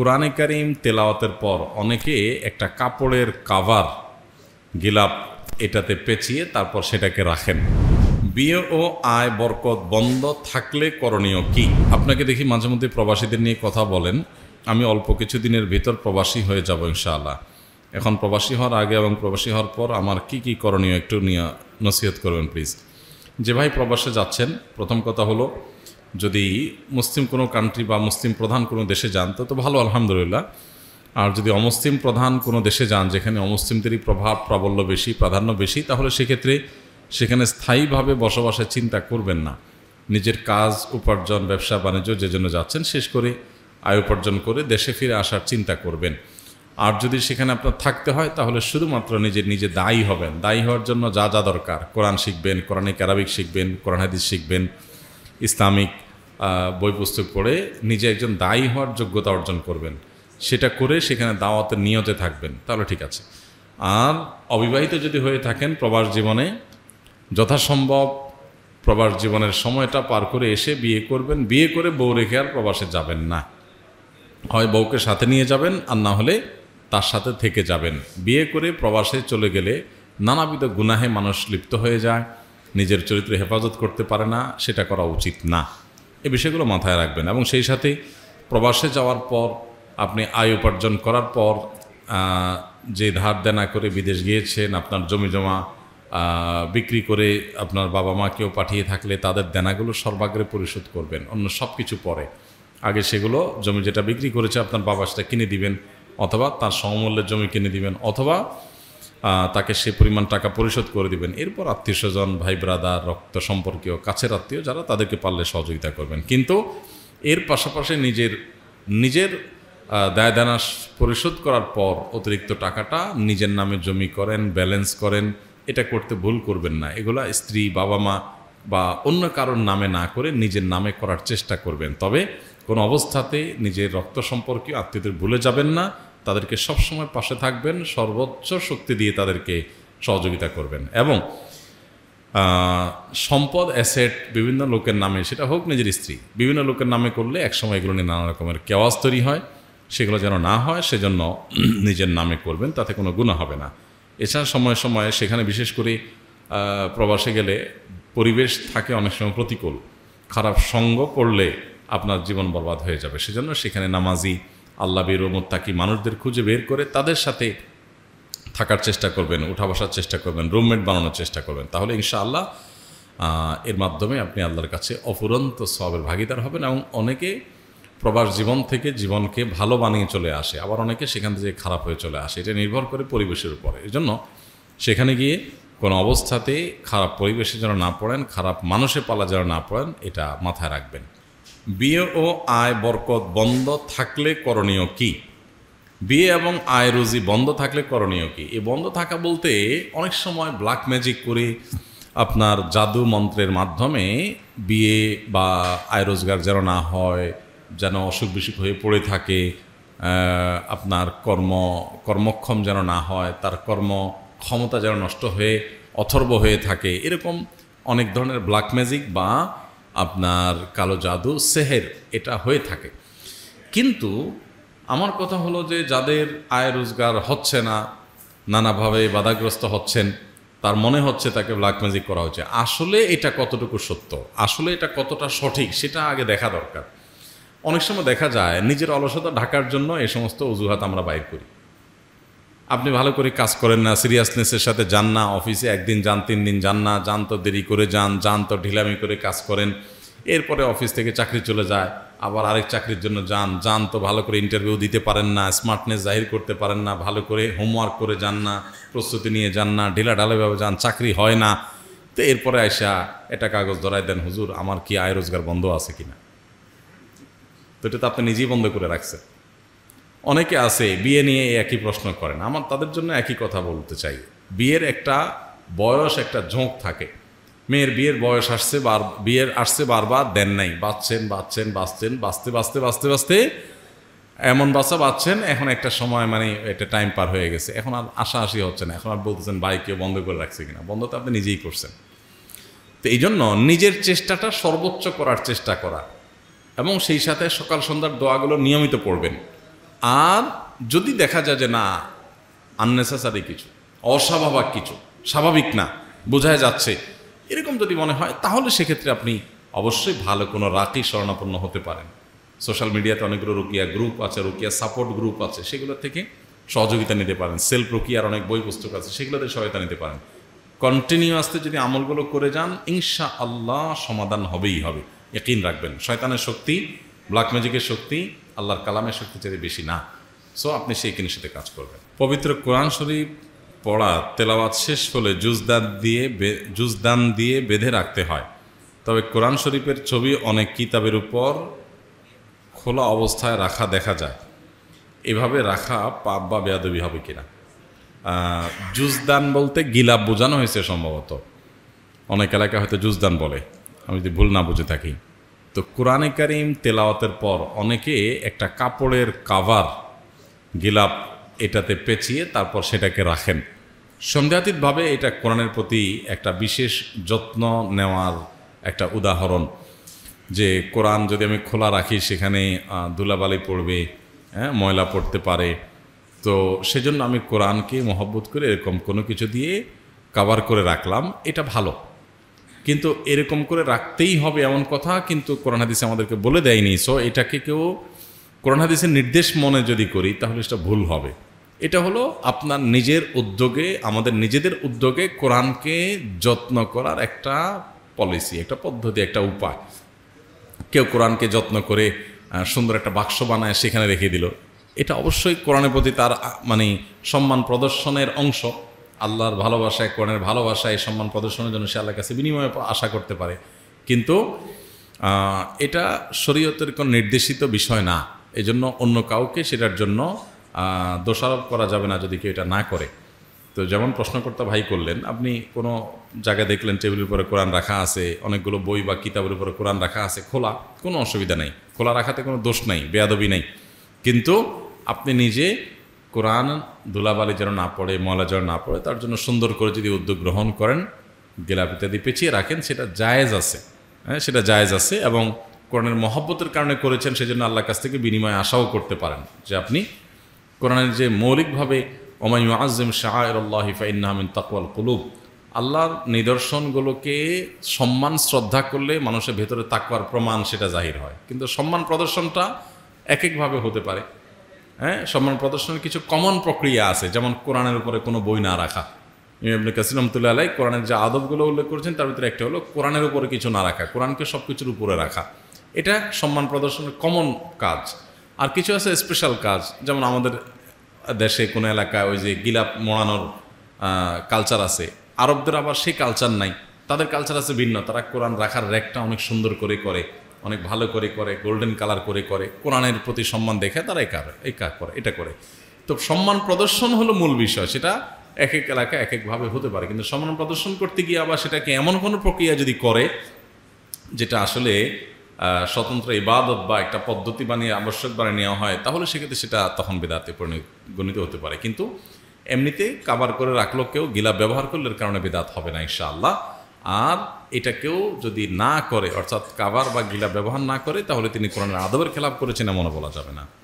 কোরআনে কারিম তেলাওয়াতের পর অনেকে একটা কাপড়ের কাভার গিলাপ এটাতে পেঁচিয়ে তারপর সেটাকে রাখেন বিয়ে ও আয় বরকত বন্ধ থাকলে করণীয় কি আপনাকে দেখি মাঝে মধ্যে প্রবাসীদের নিয়ে কথা বলেন আমি অল্প কিছুদিনের ভিতর প্রবাসী হয়ে যাব ইনশাআল্লাহ এখন প্রবাসী হওয়ার আগে এবং প্রবাসী হওয়ার পর আমার কি কি করণীয় একটু নিয়ে নসিহত করবেন প্লিজ যে ভাই প্রবাসে যাচ্ছেন প্রথম কথা হলো যদি মুসলিম কোনো কান্ট্রি বা মুসলিম প্রধান কোনো দেশে যান তো তো ভালো আলহামদুলিল্লাহ আর যদি অমুসলিম প্রধান কোনো দেশে যান যেখানে অমুসলিমদেরই প্রভাব প্রাবল্য বেশি প্রাধান্য বেশি তাহলে সেক্ষেত্রে সেখানে স্থায়ীভাবে বসবাসের চিন্তা করবেন না নিজের কাজ উপার্জন ব্যবসা বাণিজ্য যে জন্য যাচ্ছেন শেষ করে আয় উপার্জন করে দেশে ফিরে আসার চিন্তা করবেন আর যদি সেখানে আপনার থাকতে হয় তাহলে শুধুমাত্র নিজের নিজে দায়ী হবেন দায়ী হওয়ার জন্য যা যা দরকার কোরআন শিখবেন কোরআনে ক্যারাবিক শিখবেন কোরআন হাদিস শিখবেন ইসলামিক বই পুস্তক পড়ে নিজে একজন দায়ী হওয়ার যোগ্যতা অর্জন করবেন সেটা করে সেখানে দাওয়াতের নিয়তে থাকবেন তাহলে ঠিক আছে আর অবিবাহিত যদি হয়ে থাকেন প্রবাস জীবনে যথাসম্ভব প্রবাস জীবনের সময়টা পার করে এসে বিয়ে করবেন বিয়ে করে বউ রেখে আর প্রবাসে যাবেন না হয় বউকে সাথে নিয়ে যাবেন আর না হলে তার সাথে থেকে যাবেন বিয়ে করে প্রবাসে চলে গেলে নানাবিধ গুনাহে মানুষ লিপ্ত হয়ে যায় নিজের চরিত্র হেফাজত করতে পারে না সেটা করা উচিত না এই বিষয়গুলো মাথায় রাখবেন এবং সেই সাথে প্রবাসে যাওয়ার পর আপনি আয় উপার্জন করার পর যে ধার দেনা করে বিদেশ গিয়েছেন আপনার জমি জমা বিক্রি করে আপনার বাবা মাকেও পাঠিয়ে থাকলে তাদের দেনাগুলো সর্বাগ্রে পরিশোধ করবেন অন্য সব কিছু পরে আগে সেগুলো জমি যেটা বিক্রি করেছে আপনার বাবা সেটা কিনে দিবেন অথবা তার সমমূল্যের জমি কিনে দিবেন অথবা তাকে সে পরিমাণ টাকা পরিশোধ করে দিবেন এরপর আত্মীয় স্বজন ভাই ব্রাদার রক্ত সম্পর্কীয় কাছের আত্মীয় যারা তাদেরকে পারলে সহযোগিতা করবেন কিন্তু এর পাশাপাশি নিজের নিজের দায় দানা পরিশোধ করার পর অতিরিক্ত টাকাটা নিজের নামে জমি করেন ব্যালেন্স করেন এটা করতে ভুল করবেন না এগুলা স্ত্রী বাবা মা বা অন্য কারোর নামে না করে নিজের নামে করার চেষ্টা করবেন তবে কোনো অবস্থাতে নিজের রক্ত সম্পর্কীয় আত্মীয়দের ভুলে যাবেন না তাদেরকে সবসময় পাশে থাকবেন সর্বোচ্চ শক্তি দিয়ে তাদেরকে সহযোগিতা করবেন এবং সম্পদ অ্যাসেট বিভিন্ন লোকের নামে সেটা হোক নিজের স্ত্রী বিভিন্ন লোকের নামে করলে একসময় এগুলো নিয়ে নানা রকমের কেওয়াজ তৈরি হয় সেগুলো যেন না হয় সেজন্য নিজের নামে করবেন তাতে কোনো গুণা হবে না এছাড়া সময়ে সময়ে সেখানে বিশেষ করে প্রবাসে গেলে পরিবেশ থাকে অনেক সময় প্রতিকূল খারাপ সঙ্গ করলে আপনার জীবন বরবাদ হয়ে যাবে সেজন্য সেখানে নামাজি আল্লাহ বীর তাকি মানুষদের খুঁজে বের করে তাদের সাথে থাকার চেষ্টা করবেন উঠা বসার চেষ্টা করবেন রুমমেট বানানোর চেষ্টা করবেন তাহলে আল্লাহ এর মাধ্যমে আপনি আল্লাহর কাছে অফুরন্ত সবের ভাগিদার হবেন এবং অনেকে প্রবাস জীবন থেকে জীবনকে ভালো বানিয়ে চলে আসে আবার অনেকে সেখান থেকে খারাপ হয়ে চলে আসে এটা নির্ভর করে পরিবেশের উপরে এই জন্য সেখানে গিয়ে কোনো অবস্থাতে খারাপ পরিবেশে যেন না পড়েন খারাপ মানুষে পালা যেন না পড়েন এটা মাথায় রাখবেন বিয়ে ও আয় বরকত বন্ধ থাকলে করণীয় কি বিয়ে এবং আয় রুজি বন্ধ থাকলে করণীয় কি এই বন্ধ থাকা বলতে অনেক সময় ব্ল্যাক ম্যাজিক করে আপনার জাদু মন্ত্রের মাধ্যমে বিয়ে বা আয় রোজগার যেন না হয় যেন অসুখ বিসুখ হয়ে পড়ে থাকে আপনার কর্ম কর্মক্ষম যেন না হয় তার কর্ম ক্ষমতা যেন নষ্ট হয়ে অথর্ব হয়ে থাকে এরকম অনেক ধরনের ব্ল্যাক ম্যাজিক বা আপনার কালো জাদু সেহের এটা হয়ে থাকে কিন্তু আমার কথা হলো যে যাদের আয় রোজগার হচ্ছে না নানাভাবে বাধাগ্রস্ত হচ্ছেন তার মনে হচ্ছে তাকে ব্ল্যাক ম্যাজিক করা হচ্ছে আসলে এটা কতটুকু সত্য আসলে এটা কতটা সঠিক সেটা আগে দেখা দরকার অনেক সময় দেখা যায় নিজের অলসতা ঢাকার জন্য এ সমস্ত অজুহাত আমরা বাইর করি আপনি ভালো করে কাজ করেন না সিরিয়াসনেসের সাথে যান না অফিসে একদিন যান তিন দিন যান না যান তো দেরি করে যান যান তো ঢিলামি করে কাজ করেন এরপরে অফিস থেকে চাকরি চলে যায় আবার আরেক চাকরির জন্য যান যান তো ভালো করে ইন্টারভিউ দিতে পারেন না স্মার্টনেস জাহির করতে পারেন না ভালো করে হোমওয়ার্ক করে যান না প্রস্তুতি নিয়ে যান না ঢিলা যান চাকরি হয় না তো এরপরে আসা এটা কাগজ ধরাই দেন হুজুর আমার কি আয় রোজগার বন্ধ আছে কিনা তো এটা তো আপনি নিজেই বন্ধ করে রাখছেন অনেকে আছে বিয়ে নিয়ে একই প্রশ্ন করেন আমার তাদের জন্য একই কথা বলতে চাই বিয়ের একটা বয়স একটা ঝোঁক থাকে মেয়ের বিয়ের বয়স আসছে বার বিয়ের আসছে বারবার দেন নাই বাঁচছেন বাঁচছেন বাঁচছেন বাঁচতে বাঁচতে বাঁচতে বাঁচতে এমন বাচ্চা বাঁচছেন এখন একটা সময় মানে একটা টাইম পার হয়ে গেছে এখন আর আশাআশি হচ্ছে না এখন আর বলতেছেন ভাই কেউ বন্ধ করে রাখছে কিনা বন্ধ তো আপনি নিজেই করছেন তো এই জন্য নিজের চেষ্টাটা সর্বোচ্চ করার চেষ্টা করা এবং সেই সাথে সকাল সন্ধ্যার দোয়াগুলো নিয়মিত পড়বেন আর যদি দেখা যায় যে না আননেসেসারি কিছু অস্বাভাবিক কিছু স্বাভাবিক না বোঝায় যাচ্ছে এরকম যদি মনে হয় তাহলে সেক্ষেত্রে আপনি অবশ্যই ভালো কোনো রাতেই শরণাপন্ন হতে পারেন সোশ্যাল মিডিয়াতে অনেকগুলো রুকিয়া গ্রুপ আছে রুকিয়া সাপোর্ট গ্রুপ আছে সেগুলো থেকে সহযোগিতা নিতে পারেন সেলফ রুকিয়ার অনেক বই পুস্তক আছে সেগুলোতে সহায়তা নিতে পারেন কন্টিনিউয়াসলি যদি আমলগুলো করে যান ইনশা আল্লাহ সমাধান হবেই হবে একই রাখবেন শয়তানের শক্তি ব্ল্যাক ম্যাজিকের শক্তি আল্লাহর কালামের শক্তি চাইতে বেশি না সো আপনি সেইখানের সাথে কাজ করবেন পবিত্র কোরআন শরীফ পড়া তেলাওয়াত শেষ হলে জুজদান দিয়ে জুজদান দিয়ে বেঁধে রাখতে হয় তবে কোরআন শরীফের ছবি অনেক কিতাবের উপর খোলা অবস্থায় রাখা দেখা যায় এভাবে রাখা পাপ বা বেয়াদবি হবে কিনা জুজদান বলতে গিলাপ বোঝানো হয়েছে সম্ভবত অনেক এলাকা হয়তো জুজদান বলে আমি যদি ভুল না বুঝে থাকি তো কোরআনে করিম তেলাওয়াতের পর অনেকে একটা কাপড়ের কাভার গিলাপ এটাতে পেঁচিয়ে তারপর সেটাকে রাখেন সন্দেহাতীতভাবে এটা কোরআনের প্রতি একটা বিশেষ যত্ন নেওয়ার একটা উদাহরণ যে কোরআন যদি আমি খোলা রাখি সেখানে ধুলাবালি পড়বে হ্যাঁ ময়লা পড়তে পারে তো সেজন্য আমি কোরআনকে মহব্বত করে এরকম কোনো কিছু দিয়ে কাভার করে রাখলাম এটা ভালো কিন্তু এরকম করে রাখতেই হবে এমন কথা কিন্তু কোরআন হাদিসে আমাদেরকে বলে দেয়নি সো এটাকে কেউ কোরআন হাদিসের নির্দেশ মনে যদি করি তাহলে সেটা ভুল হবে এটা হলো আপনার নিজের উদ্যোগে আমাদের নিজেদের উদ্যোগে কোরআনকে যত্ন করার একটা পলিসি একটা পদ্ধতি একটা উপায় কেউ কোরআনকে যত্ন করে সুন্দর একটা বাক্স বানায় সেখানে রেখে দিল এটা অবশ্যই কোরআনের প্রতি তার মানে সম্মান প্রদর্শনের অংশ আল্লাহর ভালোবাসায় কোরআনের ভালোবাসায় সম্মান প্রদর্শনের জন্য সে আল্লাহর কাছে বিনিময়ে আশা করতে পারে কিন্তু এটা শরীয়তের কোনো নির্দেশিত বিষয় না এজন্য অন্য কাউকে সেটার জন্য দোষারোপ করা যাবে না যদি কেউ এটা না করে তো যেমন প্রশ্নকর্তা ভাই করলেন আপনি কোনো জায়গায় দেখলেন টেবিলের উপরে কোরআন রাখা আছে অনেকগুলো বই বা কিতাবের উপরে কোরআন রাখা আছে খোলা কোনো অসুবিধা নেই খোলা রাখাতে কোনো দোষ নাই বেয়াদবি নেই কিন্তু আপনি নিজে কোরআন দুলাবালি যেন না পড়ে ময়লা যেন না পড়ে তার জন্য সুন্দর করে যদি উদ্যোগ গ্রহণ করেন গেলাপ ইত্যাদি পেঁচিয়ে রাখেন সেটা জায়েজ আছে হ্যাঁ সেটা জায়েজ আছে এবং কোরআনের মহব্বতের কারণে করেছেন সেজন্য আল্লাহর কাছ থেকে বিনিময় আশাও করতে পারেন যে আপনি কোরআনের যে মৌলিকভাবে ওমাই আজম শাহরুল্লাহ ফাইনাহমিন তাকওয়াল কুলুব আল্লাহর নিদর্শনগুলোকে সম্মান শ্রদ্ধা করলে মানুষের ভেতরে তাকওয়ার প্রমাণ সেটা জাহির হয় কিন্তু সম্মান প্রদর্শনটা এক একভাবে হতে পারে হ্যাঁ সম্মান প্রদর্শনের কিছু কমন প্রক্রিয়া আছে যেমন কোরআনের উপরে কোনো বই না রাখা ইমামনি কাসির রহমতুল্লাহ আলাই কোরআনের যে আদবগুলো উল্লেখ করেছেন তার ভিতরে একটা হলো কোরআনের উপরে কিছু না রাখা কোরআনকে সব কিছুর উপরে রাখা এটা সম্মান প্রদর্শনের কমন কাজ আর কিছু আছে স্পেশাল কাজ যেমন আমাদের দেশে কোনো এলাকায় ওই যে গিলাপ মোড়ানোর কালচার আছে আরবদের আবার সেই কালচার নাই তাদের কালচার আছে ভিন্ন তারা কোরআন রাখার র্যাকটা অনেক সুন্দর করে করে অনেক ভালো করে করে গোল্ডেন কালার করে করে কোরআনের প্রতি সম্মান দেখে তারা এই কাজ এই কাজ করে এটা করে তো সম্মান প্রদর্শন হলো মূল বিষয় সেটা এক এক এলাকা এক একভাবে হতে পারে কিন্তু সম্মান প্রদর্শন করতে গিয়ে আবার সেটাকে এমন কোনো প্রক্রিয়া যদি করে যেটা আসলে স্বতন্ত্র ইবাদত বা একটা পদ্ধতি বানিয়ে আবশ্যক বানিয়ে নেওয়া হয় তাহলে সেক্ষেত্রে সেটা তখন বেদাতে গণিত হতে পারে কিন্তু এমনিতে কাবার করে রাখলো কেউ গিলা ব্যবহার করলে কারণে বেদাত হবে না ইনশাআল্লাহ আর এটাকেও যদি না করে অর্থাৎ কাভার বা গিলা ব্যবহার না করে তাহলে তিনি কোরআনের আদবের খেলাপ করেছেন এমনও বলা যাবে না